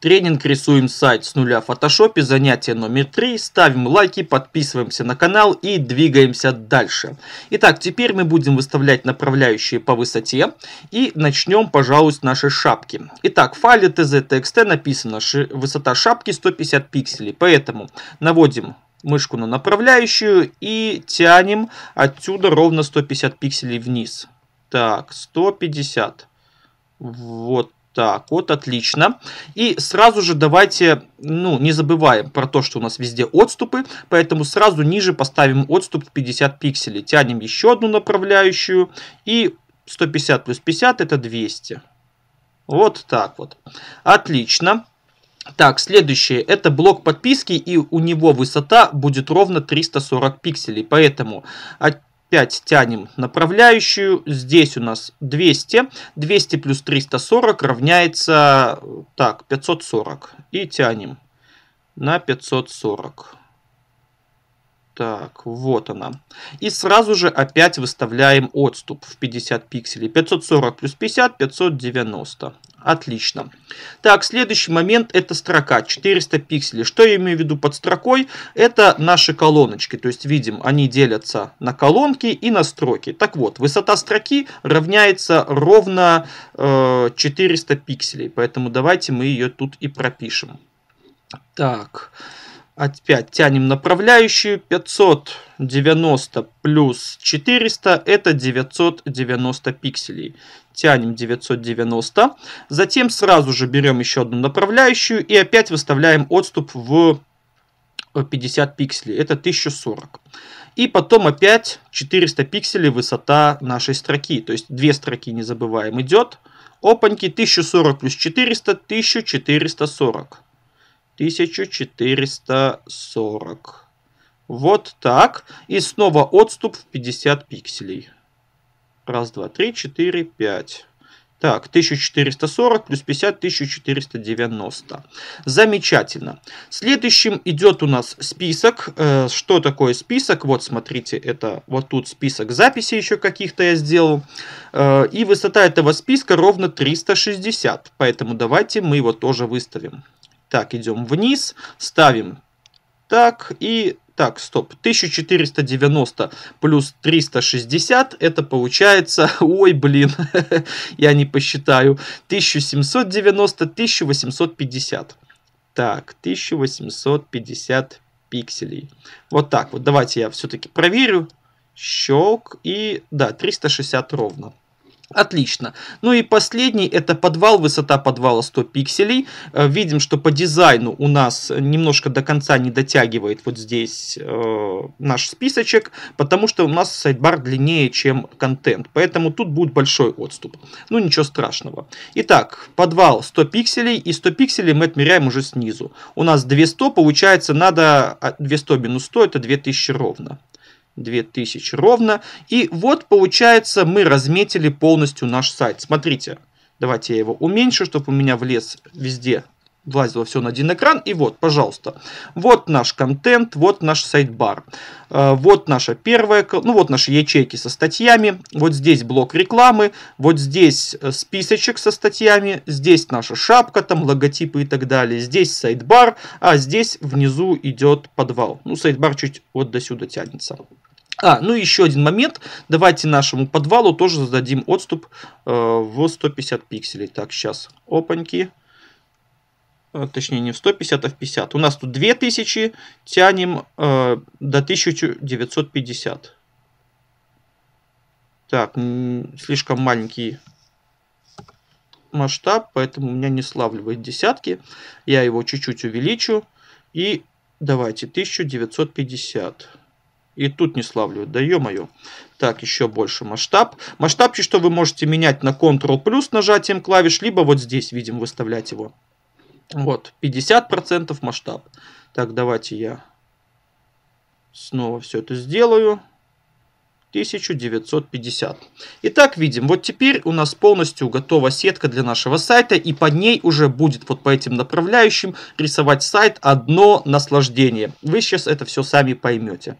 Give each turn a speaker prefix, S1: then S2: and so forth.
S1: Тренинг «Рисуем сайт с нуля в фотошопе», занятие номер 3. Ставим лайки, подписываемся на канал и двигаемся дальше. Итак, теперь мы будем выставлять направляющие по высоте и начнем, пожалуй, с нашей шапки. Итак, в файле tz.txt написано высота шапки 150 пикселей, поэтому наводим мышку на направляющую и тянем отсюда ровно 150 пикселей вниз. Так, 150. Вот так, вот отлично. И сразу же давайте, ну, не забываем про то, что у нас везде отступы, поэтому сразу ниже поставим отступ 50 пикселей. Тянем еще одну направляющую и 150 плюс 50 это 200. Вот так вот. Отлично. Так, следующее, это блок подписки, и у него высота будет ровно 340 пикселей, поэтому от 5 тянем направляющую. Здесь у нас 200. 200 плюс 340 равняется так, 540. И тянем на 540. Так, вот она. И сразу же опять выставляем отступ в 50 пикселей. 540 плюс 50, 590. Отлично. Так, следующий момент это строка 400 пикселей. Что я имею в виду под строкой? Это наши колоночки. То есть, видим, они делятся на колонки и на строки. Так вот, высота строки равняется ровно э, 400 пикселей. Поэтому давайте мы ее тут и пропишем. Так, Опять тянем направляющую. 590 плюс 400 это 990 пикселей. Тянем 990. Затем сразу же берем еще одну направляющую и опять выставляем отступ в 50 пикселей. Это 1040. И потом опять 400 пикселей высота нашей строки. То есть две строки не забываем идет. Опаньки 1040 плюс 400, 1440. 1440. Вот так. И снова отступ в 50 пикселей. Раз, два, три, четыре, пять. Так, 1440 плюс 50, 1490. Замечательно. Следующим идет у нас список. Э, что такое список? Вот, смотрите, это вот тут список записей еще каких-то я сделал. Э, и высота этого списка ровно 360. Поэтому давайте мы его тоже выставим. Так, идем вниз, ставим так и... Так, стоп, 1490 плюс 360, это получается, ой, блин, я не посчитаю, 1790, 1850. Так, 1850 пикселей. Вот так вот, давайте я все-таки проверю. Щелк и, да, 360 ровно. Отлично. Ну и последний это подвал, высота подвала 100 пикселей. Э, видим, что по дизайну у нас немножко до конца не дотягивает вот здесь э, наш списочек, потому что у нас сайдбар длиннее, чем контент. Поэтому тут будет большой отступ. Ну ничего страшного. Итак, подвал 100 пикселей и 100 пикселей мы отмеряем уже снизу. У нас 200, получается надо 200 а, минус 100 это 2000 ровно. 2000 ровно. И вот получается мы разметили полностью наш сайт. Смотрите, давайте я его уменьшу, чтобы у меня влез везде влазило все на один экран. И вот, пожалуйста, вот наш контент, вот наш сайт-бар. Э, вот наша первая, ну вот наши ячейки со статьями. Вот здесь блок рекламы, вот здесь э, списочек со статьями, здесь наша шапка, там логотипы и так далее. Здесь сайт-бар, а здесь внизу идет подвал. Ну, сайт-бар чуть вот до сюда тянется. А, ну еще один момент. Давайте нашему подвалу тоже зададим отступ э, в 150 пикселей. Так, сейчас, опаньки. Э, точнее, не в 150, а в 50. У нас тут 2000, тянем э, до 1950. Так, слишком маленький масштаб, поэтому у меня не славливает десятки. Я его чуть-чуть увеличу. И давайте, 1950. И тут не славливают, да ё-моё. Так, еще больше масштаб. Масштаб, что вы можете менять на Ctrl плюс нажатием клавиш, либо вот здесь, видим, выставлять его. Вот, 50% масштаб. Так, давайте я снова все это сделаю. 1950. Итак, видим, вот теперь у нас полностью готова сетка для нашего сайта, и под ней уже будет вот по этим направляющим рисовать сайт одно наслаждение. Вы сейчас это все сами поймете.